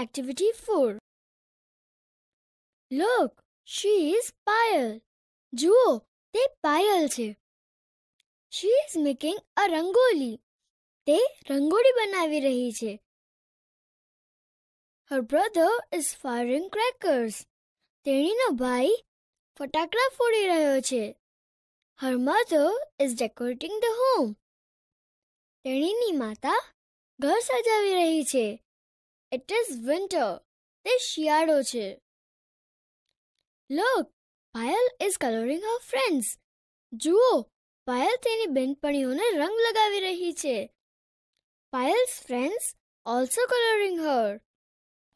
Activity 4 Look, she is Payal. જુઓ, તે પાયલ છે. She is making a rangoli. તે રંગોળી બનાવી રહી છે. Her brother is firing crackers. તેણીનો ભાઈ ફટાકડા ફોડી રહ્યો છે. Her mother is decorating the home. તેણીની માતા ઘર સજાવી રહી છે. ઇટ ઇઝ વિન્ટર તે શિયાળો છે look Payal is colouring her friends જુઓ પાયલ તેની બેનપણીઓને રંગ લગાવી રહી છે Payal's friends also colouring her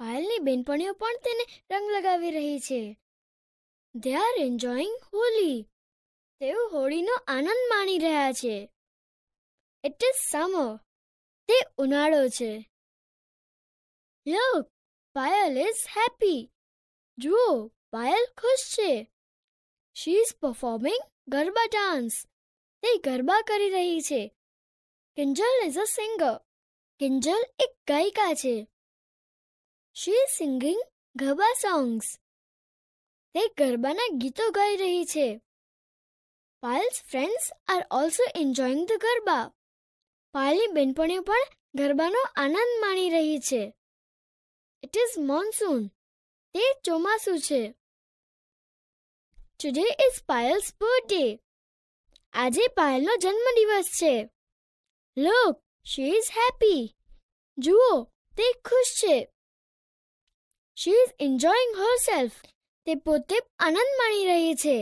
પાયલની બેનપણીઓ પણ તેને રંગ લગાવી રહી છે દે આર એન્જોયિંગ હોલી તેઓ હોળીનો આનંદ માણી રહ્યા છે ઇટ ઇઝ સમર તે ઉનાળો છે Look, પાયલ ઇઝ હેપી જુઓ પાયલ ખુશ છે she is performing garba dance તે ગરબા કરી રહી છે Kinjal is a singer Kinjal એક ગાયિકા છે she is singing garba songs તે ગરબાના ગીતો ગાઈ રહી છે Payal's friends are also enjoying the garba પાયલની બેનપણીઓ પણ ગરબાનો આનંદ માણી રહી છે ઇટ ઇઝ monsoon. તે ચોમાસું છે ટુડે ઇઝ પાયલ્સ બર્થડે આજે પાયલનો જન્મદિવસ છે લુક શી ઇઝ હેપી જુઓ તે ખુશ છે શી ઇઝ એન્જોયિંગ સેલ્ફ તે પોતે આનંદ માણી રહી છે